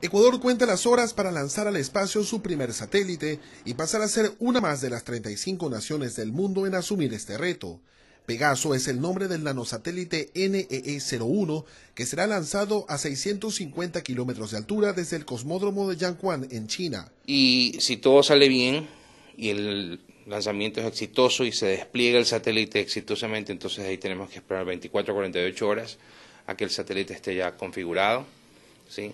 Ecuador cuenta las horas para lanzar al espacio su primer satélite y pasar a ser una más de las 35 naciones del mundo en asumir este reto. Pegaso es el nombre del nanosatélite NEE-01 que será lanzado a 650 kilómetros de altura desde el cosmódromo de Yangquan en China. Y si todo sale bien y el lanzamiento es exitoso y se despliega el satélite exitosamente, entonces ahí tenemos que esperar 24 a 48 horas a que el satélite esté ya configurado. ¿sí?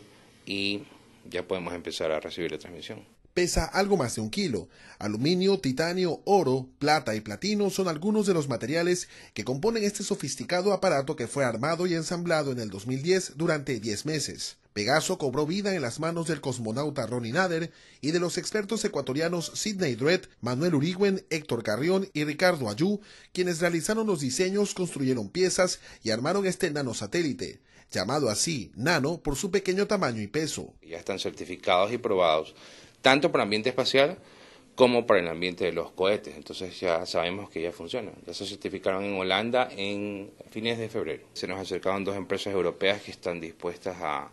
y ya podemos empezar a recibir la transmisión. Pesa algo más de un kilo. Aluminio, titanio, oro, plata y platino son algunos de los materiales que componen este sofisticado aparato que fue armado y ensamblado en el 2010 durante 10 meses. Pegaso cobró vida en las manos del cosmonauta Ronnie Nader y de los expertos ecuatorianos Sidney Dredd, Manuel Urigüen, Héctor Carrión y Ricardo Ayú, quienes realizaron los diseños, construyeron piezas y armaron este nanosatélite, llamado así nano por su pequeño tamaño y peso. Ya están certificados y probados tanto para el ambiente espacial como para el ambiente de los cohetes. Entonces ya sabemos que ya funciona. Ya se certificaron en Holanda en fines de febrero. Se nos acercaron dos empresas europeas que están dispuestas a,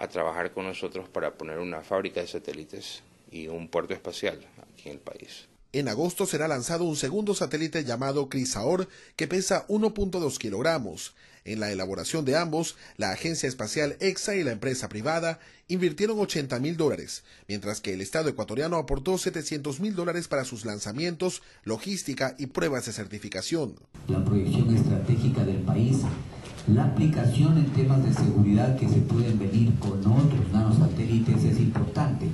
a trabajar con nosotros para poner una fábrica de satélites y un puerto espacial aquí en el país. En agosto será lanzado un segundo satélite llamado Crisaor que pesa 1.2 kilogramos. En la elaboración de ambos, la agencia espacial EXA y la empresa privada invirtieron 80 mil dólares, mientras que el Estado ecuatoriano aportó 700 mil dólares para sus lanzamientos, logística y pruebas de certificación. La proyección estratégica del país la aplicación en temas de seguridad que se pueden venir con otros nanosatélites es importante.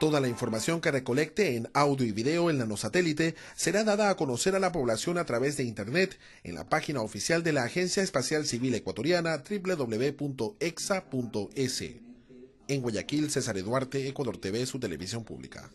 Toda la información que recolecte en audio y video en nanosatélite será dada a conocer a la población a través de Internet en la página oficial de la Agencia Espacial Civil Ecuatoriana www.exa.es. En Guayaquil, César Eduarte, Ecuador TV, su televisión pública.